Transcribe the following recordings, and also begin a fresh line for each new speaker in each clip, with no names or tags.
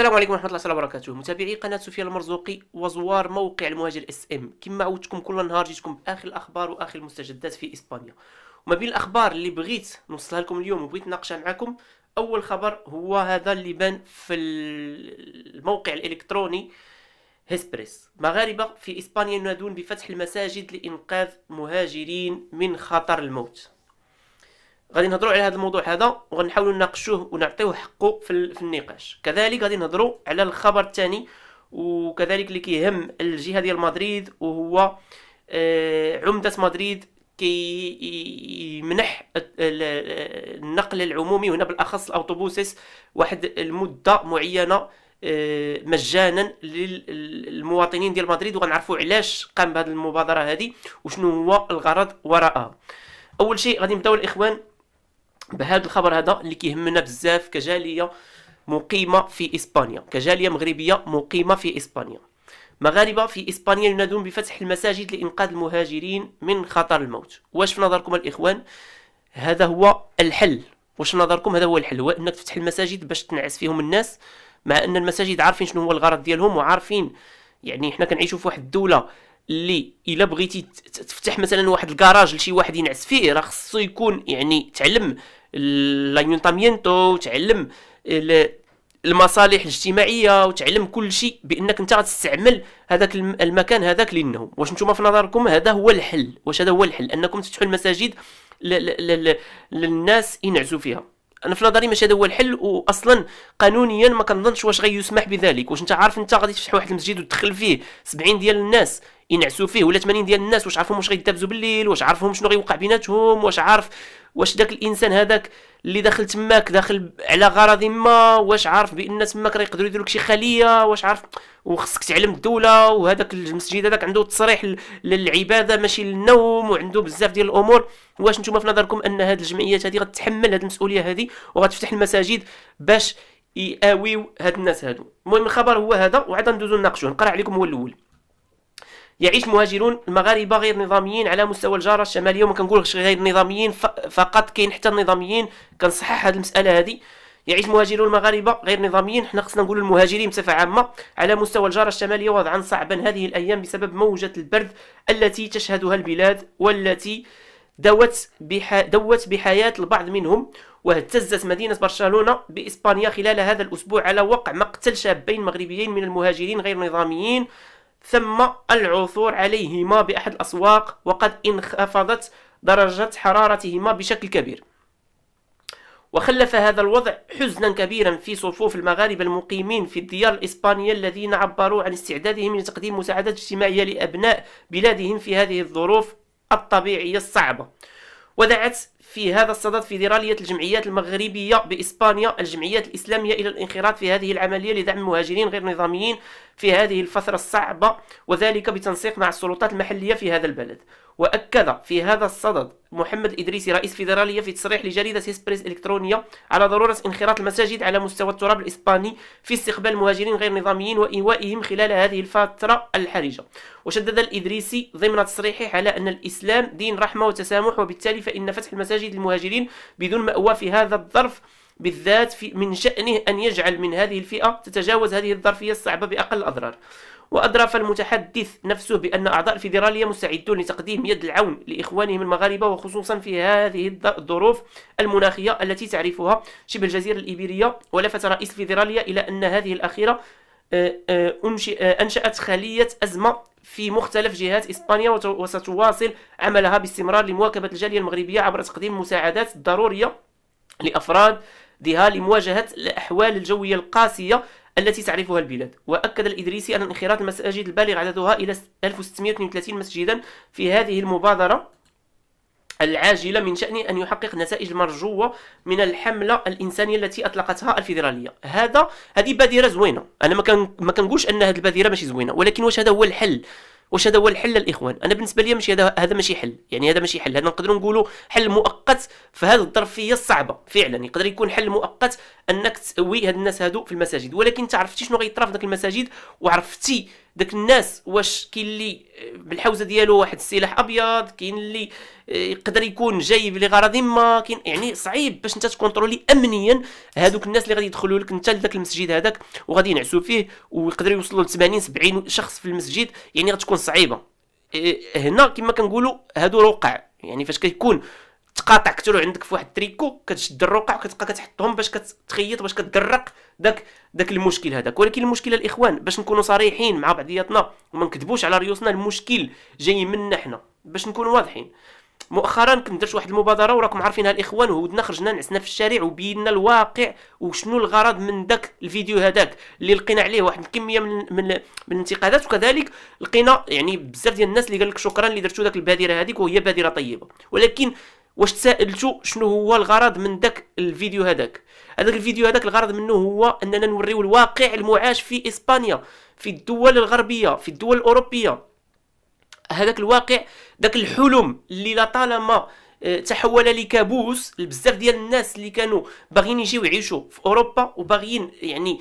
السلام عليكم ورحمه الله وبركاته متابعي قناه سفيان المرزوقي وزوار موقع المهاجر اس ام كما عودتكم كل نهار جيتكم باخر الاخبار واخر المستجدات في اسبانيا وما بين الاخبار اللي بغيت نوصلها لكم اليوم وبغيت ناقشها معكم اول خبر هو هذا اللي بان في الموقع الالكتروني هسبريس مغاربه في اسبانيا ينادون بفتح المساجد لانقاذ مهاجرين من خطر الموت غادي نهضروا على هذا الموضوع هذا وغنحاولوا نناقشوه ونعطيوه حقه في, في النقاش كذلك غادي نهضروا على الخبر الثاني وكذلك اللي كيهم الجهه ديال مدريد وهو آه، عمده مدريد كيمنح النقل العمومي هنا بالاخص الاوتوبوسيس واحد المده معينه آه، مجانا للمواطنين ديال مدريد وغنعرفوا علاش قام بهذه المبادره هذه وشنو هو الغرض وراءها اول شيء غادي نبداو الاخوان بهذا الخبر هذا اللي كيهمنا بزاف كجاليه مقيمه في اسبانيا كجاليه مغربيه مقيمه في اسبانيا مغاربه في اسبانيا ينادون بفتح المساجد لانقاذ المهاجرين من خطر الموت واش في نظركم الاخوان هذا هو الحل واش في نظركم هذا هو الحل هو انك تفتح المساجد باش تنعس فيهم الناس مع ان المساجد عارفين شنو هو الغرض ديالهم وعارفين يعني حنا كنعيشوا في واحد الدوله اللي الا بغيتي تفتح مثلا واحد الكراج لشي واحد ينعس فيه راه خصو يكون يعني تعلم لايونتامينتو وتعلم المصالح الاجتماعيه وتعلم كل شيء بانك انت غتستعمل هذاك المكان هذاك للنوم واش نتوما في نظركم هذا هو الحل واش هذا هو الحل انكم تفتحوا المساجد للناس ينعزوا فيها انا في نظري ماشي هذا هو الحل واصلا قانونيا ما كنظنش واش غيسمح بذلك واش انت عارف انت غادي تفتح واحد المسجد وتدخل فيه 70 ديال الناس ينعسوا فيه ولا 80 ديال الناس واش عارفهم واش غيدابزوا بالليل واش عارفهم شنو غيوقع بيناتهم واش عارف واش داك الانسان هذاك اللي داخل تماك داخل على غرض ما واش عارف بان تماك راه يقدروا يديروا لك شي خليه واش عارف وخصك تعلم الدوله وهذاك المسجد هذاك عنده تصريح للعباده ماشي للنوم وعنده بزاف ديال الامور واش نتوما في نظركم ان هذه الجمعيات هذه غتحمل هذه المسؤوليه هذه وغتفتح المساجد باش يقاويو هاد الناس هادو المهم الخبر هو هذا وعاد ندوزو نناقشوه نقرا عليكم هو الاول يعيش مهاجرون المغاربه غير نظاميين على مستوى الجاره الشماليه وما كنقولش غير نظاميين فقط كاين حتى النظاميين كنصحح هذه المساله هذه يعيش مهاجرون المغاربه غير نظاميين حنا خصنا نقولوا المهاجرين بصفه عامه على مستوى الجاره الشماليه وضعا صعبا هذه الايام بسبب موجه البرد التي تشهدها البلاد والتي دوت بح... دوت بحياه البعض منهم واهتزت مدينة برشلونة بإسبانيا خلال هذا الأسبوع على وقع مقتل شابين مغربيين من المهاجرين غير نظاميين ثم العثور عليهما بأحد الأسواق وقد انخفضت درجة حرارتهما بشكل كبير وخلف هذا الوضع حزنا كبيرا في صفوف المغاربة المقيمين في الديار الإسبانية الذين عبروا عن استعدادهم لتقديم مساعدات اجتماعية لأبناء بلادهم في هذه الظروف الطبيعية الصعبة ودعت في هذا الصدد فيدرالية الجمعيات المغربية بإسبانيا الجمعيات الإسلامية إلى الانخراط في هذه العملية لدعم المهاجرين غير نظاميين في هذه الفترة الصعبة وذلك بتنسيق مع السلطات المحلية في هذا البلد وأكد في هذا الصدد محمد الإدريسي رئيس فيدرالية في تصريح لجريدة إسبريس الكترونيه على ضرورة انخراط المساجد على مستوى التراب الإسباني في استقبال المهاجرين غير نظاميين وإيوائهم خلال هذه الفترة الحرجة وشدد الإدريسي ضمن تصريحه على أن الإسلام دين رحمة وتسامح وبالتالي فإن فتح المساجد للمهاجرين بدون مأوى في هذا الظرف بالذات في من شأنه أن يجعل من هذه الفئة تتجاوز هذه الظرفية الصعبة بأقل الأضرار وأدرف المتحدث نفسه بأن أعضاء الفيدرالية مستعدون لتقديم يد العون لإخوانهم المغاربة وخصوصا في هذه الظروف المناخية التي تعرفها شبه الجزيرة الإيبيرية ولفت رئيس الفيدرالية إلى أن هذه الأخيرة آه، آه، آه، أنشأت خلية أزمة في مختلف جهات إسبانيا وستواصل عملها باستمرار لمواكبة الجالية المغربية عبر تقديم المساعدات الضرورية لأفراد جهودها لمواجهة الأحوال الجوية القاسية التي تعرفها البلاد وأكد الإدريسي أن انخراط المساجد البالغ عددها إلى 1632 مسجدا في هذه المبادرة العاجلة من شأن أن يحقق النتائج المرجوة من الحملة الإنسانية التي أطلقتها الفيدرالية هذا هذه بادرة زوينة أنا ما كنقولش أن هذه البادرة ماشي زوينة ولكن واش هذا هو الحل واش هذا هو الحل الاخوان انا بالنسبه لي ماشي هذا هذا ماشي حل يعني هذا ماشي حل هذا نقدروا نقولوا حل مؤقت في هذه الظرفيه الصعبه فعلا يقدر يكون حل مؤقت انك تسوي هاد الناس هادو في المساجد ولكن انت عرفتي شنو غيطرا في المساجد وعرفتي داك الناس واش كاين اللي بالحوزه ديالو واحد السلاح ابيض كاين اللي آه، يقدر يكون جايب لغرض ما كاين يعني صعيب باش انت تكونترولي امنيا هذوك الناس اللي غادي يدخلوا لك انت لذاك المسجد هذاك وغادي ينعسوا فيه ويقدروا يوصلوا ل 80 70 شخص في المسجد يعني غتكون صعيبه آه، هنا كما كنقولوا هادو رقع يعني فاش كيكون قاطع كتلو عندك في واحد التريكو كتشد الرقع وكتبقى كتحطهم باش كتخيط باش كتقرق داك داك المشكل هذاك ولكن المشكله الاخوان باش نكونوا صريحين مع بعضياتنا وما نكذبوش على ريوسنا المشكل جاي منا حنا باش نكونوا واضحين مؤخرا كنت درت واحد المبادره وراكم عارفينها الاخوان وودنا خرجنا نعسنا في الشارع وبينا الواقع وشنو الغرض من داك الفيديو هذاك اللي لقينا عليه واحد الكميه من من, من الانتقادات وكذلك لقينا يعني بزاف ديال الناس اللي قال لك شكرا اللي درتو داك البادره هذيك وهي بادره طيبه ولكن واش تسائلتوا شنو هو الغرض من داك الفيديو هذاك هذاك الفيديو هذاك الغرض منه هو اننا نوريو الواقع المعاش في اسبانيا في الدول الغربيه في الدول الاوروبيه هذاك الواقع داك الحلم اللي لطالما آه، تحول لكابوس لبزاف ديال الناس اللي كانوا باغيين يجيو يعيشوا في اوروبا وباغيين يعني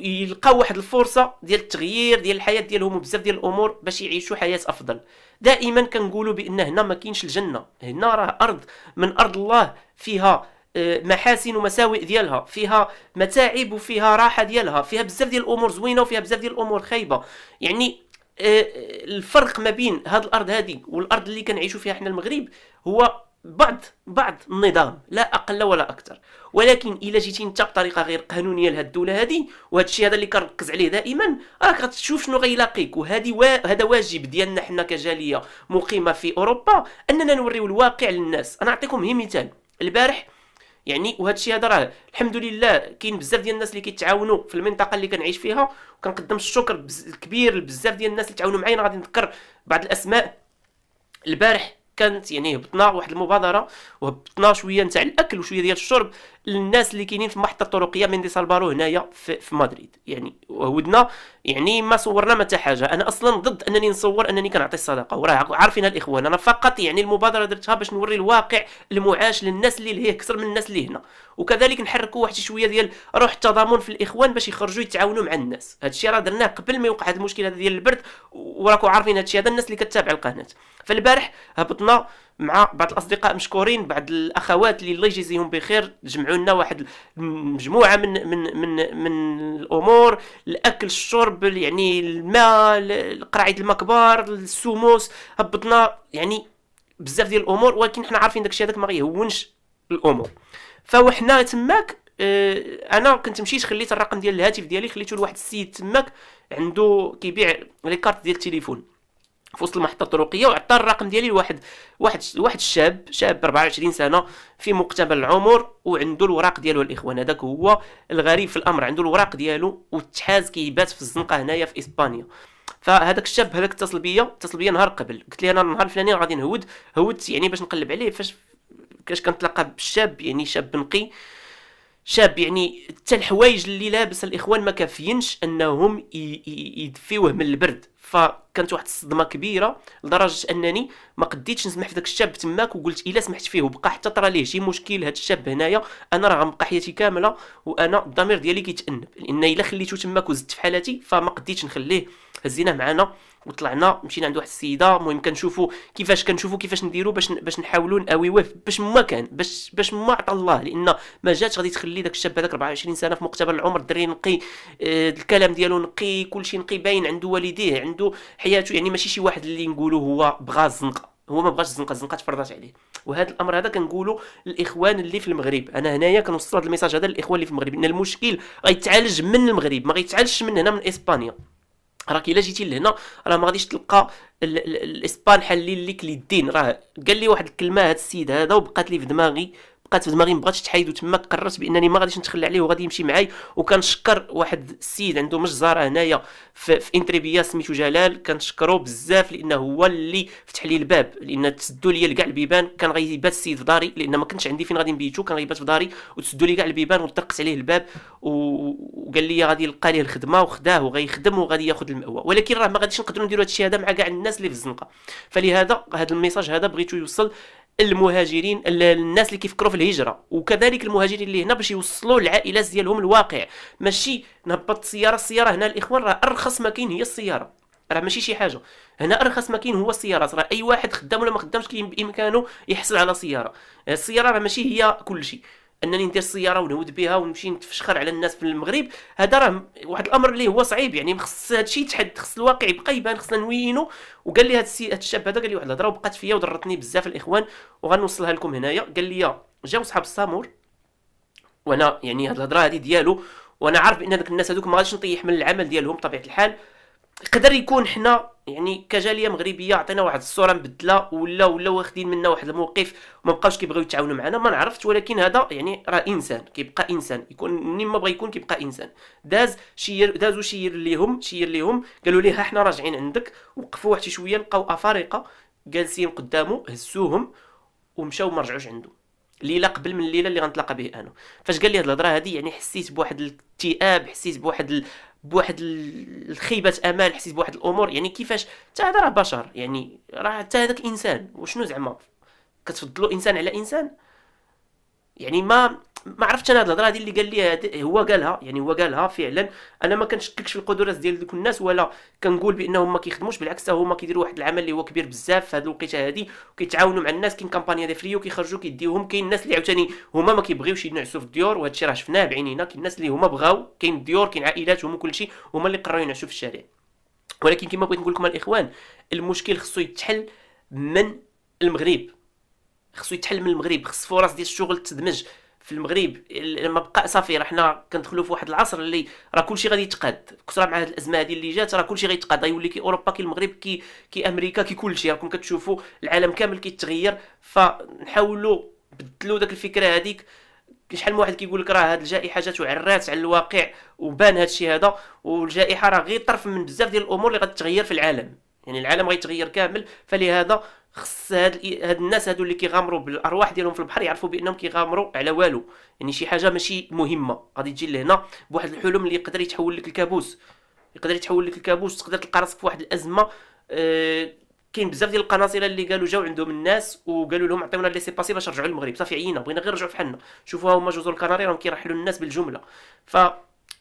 يلقاو واحد الفرصه ديال التغيير ديال الحياه ديالهم وبزاف ديال الامور باش يعيشوا حياه افضل دائما كنقولوا بان هنا ما كاينش الجنه هنا راه ارض من ارض الله فيها آه، محاسن ومساوئ ديالها فيها متاعب وفيها راحه ديالها فيها بزاف ديال الامور زوينه وفيها بزاف ديال الامور خايبه يعني آه، الفرق ما بين هذه الارض هذه والارض اللي كنعيشوا فيها حنا المغرب هو بعض بعض النظام لا اقل ولا اكثر ولكن الا جيتي انت بطريقه غير قانونيه لهذه الدوله هذه وهذا الشيء هذا اللي كنركز عليه دائما راك غتشوف شنو غيلاقيك وهذه وا... هذا واجب ديالنا حنا كجاليه مقيمه في اوروبا اننا نوريو الواقع للناس انا نعطيكم هي مثال البارح يعني وهذا الشيء هذا راه الحمد لله كاين بزاف ديال الناس اللي كيتعاونوا في المنطقه اللي كنعيش فيها وكنقدم الشكر بز... الكبير لبزاف ديال الناس اللي تعاونوا معايا انا غادي نذكر بعض الاسماء البارح كانت يعني هبطنا واحد المبادره وهبطنا شويه نتاع الاكل وشويه ديال الشرب للناس اللي كاينين في محطه الطرقيه من دي سالبارو هنايا في, في مدريد يعني ودنا يعني ما صورنا ما حتى حاجه انا اصلا ضد انني نصور انني كنعطي الصدقه وراه عارفين الاخوان انا فقط يعني المبادره درتها باش نوري الواقع المعاش للناس اللي لهيه اكثر من الناس اللي هنا وكذلك نحركوا واحد شويه ديال روح التضامن في الاخوان باش يخرجوا يتعاونوا مع الناس هادشي راه درناه قبل ما يوقع هاد المشكل ديال البرد وراكم عارفين هادشي هذا الناس اللي كتابع القناه فالبارح هبطنا مع بعض الاصدقاء مشكورين بعض الاخوات اللي الله يجزيهم بخير جمعوا لنا واحد مجموعه من من من من الامور الاكل الشرب يعني الماء قرعه الماء كبار السوموس هبطنا يعني بزاف ديال الامور ولكن حنا عارفين داكشي هذاك ما غيهونش الامور فوحنا تماك اه انا كنت مشيت خليت الرقم ديال الهاتف ديالي خليته لواحد السيد تماك عنده كيبيع لي كارت ديال التليفون في وسط المحطه الطرقيه وعطى الرقم ديالي لواحد واحد واحد الشاب شاب 24 سنه في مقتبل العمر وعنده الوراق ديالو الاخوان هذاك هو الغريب في الامر عنده الوراق ديالو والتحاز كيبات في الزنقه هنايا في اسبانيا فهذاك الشاب هذاك اتصل بيا اتصل بيا نهار قبل قلت لي انا النهار الفلاني غادي نهود هودت يعني باش نقلب عليه فاش كاش كنتلاقى بالشاب يعني شاب نقي شاب يعني حتى الحوايج اللي لابس الاخوان ما كافينش انهم يدفيوه من البرد فكانت واحد الصدمه كبيره لدرجه انني ما قديتش نسمح في داك الشاب تماك وقلت الا سمحت فيه وبقى حتى طرا ليه شي مشكل هاد الشاب هنايا انا راه غنبقى حياتي كامله وانا الضمير ديالي كيتانب لان الا خليته تماك وزدت في حالتي فما قديتش نخليه هزيناه معانا وطلعنا مشينا عند واحد السيده المهم كنشوفوا كيفاش كنشوفوا كيفاش نديروا باش باش نحاولوا ناويوه باش ما كان باش باش ما عطى الله لان ما جاتش غادي تخلي داك الشاب هذاك 24 سنه في مقتبل العمر دري نقي آه الكلام ديالو نقي كلشي نقي باين عنده والديه عنده حياته يعني ماشي شي واحد اللي نقولوا هو بغى الزنقه هو ما بغاش الزنقه الزنقه تفرضات عليه وهذا الامر هذا كنقولوا للاخوان اللي في المغرب انا هنايا كنوصل هذا الميساج هذا للاخوان اللي في المغرب ان المشكل غيتعالج من المغرب ما غيتعالجش من هنا من اسبانيا راك الا جيتي لهنا راه ما غاديش تلقى الاسبان حلي لك اليدين راه قال لي واحد الكلمه هذا السيد هذا وبقات لي في دماغي بقات في دماغي ما بغاتش تحيد وتما قررت بانني ما غاديش نتخلى عليه وغادي يمشي معاي وكنشكر واحد السيد عنده مجزره هنايا في, في انتريبيا سميتو جلال كنشكرو بزاف لانه هو اللي فتح لي الباب لان تسدوا لي كاع البيبان كان غيبات السيد في داري لان ما كنتش عندي فين غادي نبيتو كان غيبات في داري وتسدوا لي كاع البيبان وطرقت عليه الباب وقال لي غادي يلقى ليه الخدمه وخداه وغيخدم وغادي ياخذ المأوى ولكن راه ما غاديش نقدروا نديروا الشيء هذا مع كاع الناس اللي في الزنقه فلهذا هذا الميساج هذا بغيتو يوصل المهاجرين الناس اللي كيفكروا في الهجره وكذلك المهاجرين اللي هنا باش يوصلوا العائلات ديالهم الواقع ماشي نهبط السياره السياره هنا الاخوان راه ارخص ما كاين هي السياره راه ماشي شي حاجه هنا ارخص ما كاين هو السيارات راه اي واحد خدام ولا ما خدامش كاين بامكانه يحصل على سياره السياره راه ماشي هي كل شيء انني ندير سياره ونهود بها ونمشي نتفشخر على الناس في المغرب هذا راه واحد الامر اللي هو صعيب يعني خص هادشي يتحد خص الواقع يبقى يبان خصنا نوينو وقال لي هاد السي الشاب هذا قال لي واحد الهضره وبقات فيا وضرتني بزاف الاخوان وغنوصلها لكم هنايا قال لي جاو صحاب السامور وانا يعني هاد الهضره هادي ديالو وانا عارف بان داك الناس هذوك ما غاديش نطيح من العمل ديالهم بطبيعه الحال يقدر يكون حنا يعني كجاليه مغربيه عطينا واحد الصوره مبدله ولا ولا واخدين منا واحد الموقف وما بقاوش كيبغيو يتعاونوا معنا ما نعرفش ولكن هذا يعني راه انسان كيبقى انسان يكون منين ما بغى يكون كيبقى انسان داز شير دازو شير ليهم شير ليهم قالوا ليه حنا راجعين عندك وقفوا واحد شويه لقاو افارقه جالسين قدامه هزوهم ومشاو ما رجعوش عنده ليله قبل من الليله اللي غنتلاقى به انا فاش قال لي هاد الهضره هادي يعني حسيت بواحد الاكتئاب حسيت بواحد بواحد الخيبه امال حسيت بواحد الامور يعني كيفاش حتى هذا راه بشر يعني راه حتى هذاك انسان وشنو زعما كتفضلوا انسان على انسان يعني ما ما عرفتش انا هاد الهضره هذه اللي قال لي هو قالها يعني هو قالها فعلا انا ما كنشككش في القدرات ديال دوك الناس ولا كنقول بانهم ما كيخدموش بالعكس هما كيديروا واحد العمل اللي هو كبير بزاف في هاد الوقيته هادي وكيتعاونوا مع الناس كاين كامبانيا دي فريو كيخرجوا كيديوهم كاين الناس اللي عاوتاني هما ما كيبغيوش ينعسوا في الديور وهذا الشيء راه شفناه بعينينا كاين الناس اللي هما بغاو كاين الديور كاين عائلاتهم وكل شيء هما اللي قراو ينعسوا في الشارع ولكن كما بغيت نقول لكم الاخوان المشكل خصو يتحل من المغرب خصو يتحل من المغرب خص فرص ديال الشغل تدمج في المغرب لما بقى صافي راه حنا كندخلوا في واحد العصر اللي راه كلشي غادي يتقاد كثر مع هاد الازمه هادي اللي جات راه كلشي غيتقاد غيولي كي اوروبا كي المغرب كي كي امريكا كي كلشي راكم كتشوفوا العالم كامل كيتغير فنحاولوا بدلوا داك الفكره هذيك شحال من واحد كيقول لك راه هاد الجائحه جات وعرات على الواقع وبان هاد الشيء هذا والجائحه راه غير طرف من بزاف ديال الامور اللي غتغير في العالم يعني العالم غيتغير كامل فلهذا خص هاد, هاد الناس هادو اللي كيغامروا بالارواح ديالهم في البحر يعرفوا بانهم كيغامروا على والو يعني شي حاجه ماشي مهمه غادي تجي لهنا بواحد الحلم اللي يقدر يتحول لك الكابوس يقدر يتحول لك الكابوس تقدر تلقى راسك في واحد الازمه أه كاين بزاف ديال القناصله اللي قالوا جاو عندهم الناس وقالوا لهم عطيونا لي سي باسي باش نرجعوا للمغرب صافي عينا بغينا غير نرجعوا فحالنا شوفوا هما جزر الكناري راهم كيرحلوا الناس بالجمله ف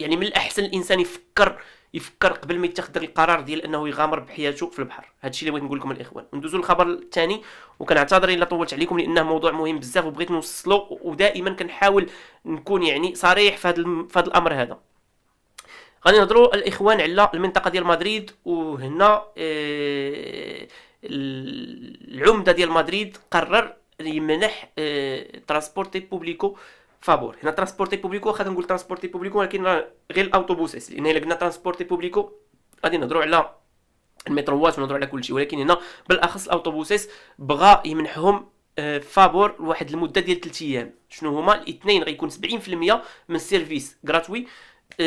يعني من الاحسن الانسان يفكر يفكر قبل ما يتخذ القرار ديال انه يغامر بحياته في البحر هادشي اللي بغيت نقول لكم الاخوان ندوزو للخبر الثاني وكنعتذر الا طولت عليكم لانه موضوع مهم بزاف وبغيت نوصلو ودائما كنحاول نكون يعني صريح في هذا الامر هذا غادي نهضروا الاخوان على المنطقه ديال مدريد وهنا اه العمده ديال مدريد قرر يمنح اه ترانسبورتي بوبليكو فابور هنا ترانسبورتي بوبليكو خاطر نقول ترانسبورتي بوبليكو ولكن غير الاوتوبوسات لان الا قلنا ترانسبورتي بوبليكو غادي نهضروا على المتروات ونهضروا على كلشي ولكن هنا بالاخص الاوتوبوسات بغا يمنحهم فابور لواحد المده ديال 3 ايام شنو هما الاثنين غيكون 70% من السيرفيس غراتوي 300%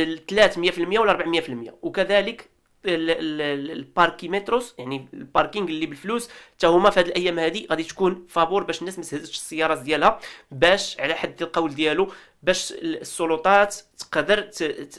ولا 400% وكذلك الباركيمتروس يعني الباركينغ اللي بالفلوس حتى هما في هذه الايام هذه غادي تكون فابور باش الناس ما تهزش السيارات ديالها باش على حد القول ديالو باش السلطات تقدر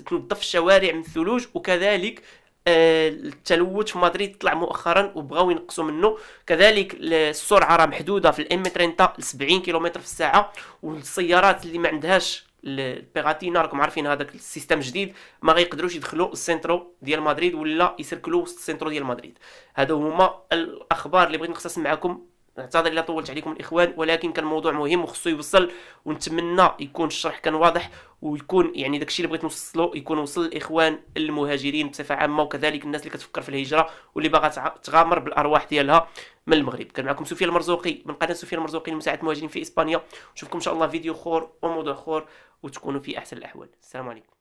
تنظف الشوارع من الثلوج وكذلك آه، التلوث في مدريد طلع مؤخرا وبغاو ينقصوا منه كذلك السرعه راه محدوده في الام 30 ل 70 كيلومتر في الساعه والسيارات اللي ما عندهاش البيغاتي راكم عارفين هذاك السيستم جديد ما غيقدروش يدخلوا السنترو ديال مدريد ولا يسركلوا وسط السنترو ديال مدريد هادو هما الاخبار اللي بغيت نخصص معكم نعتذر الا طولت عليكم الاخوان ولكن كان موضوع مهم وخصو يوصل ونتمنى يكون الشرح كان واضح ويكون يعني داكشي اللي بغيت نوصلو يكون وصل الاخوان المهاجرين بصفه عامه وكذلك الناس اللي كتفكر في الهجره واللي باغا تغامر بالارواح ديالها من المغرب كان معكم سفيان المرزوقي من قناه سفيان المرزوقي لمساعدة المهاجرين في اسبانيا نشوفكم ان شاء الله فيديو خور وموضوع خور وتكونوا في احسن الاحوال السلام عليكم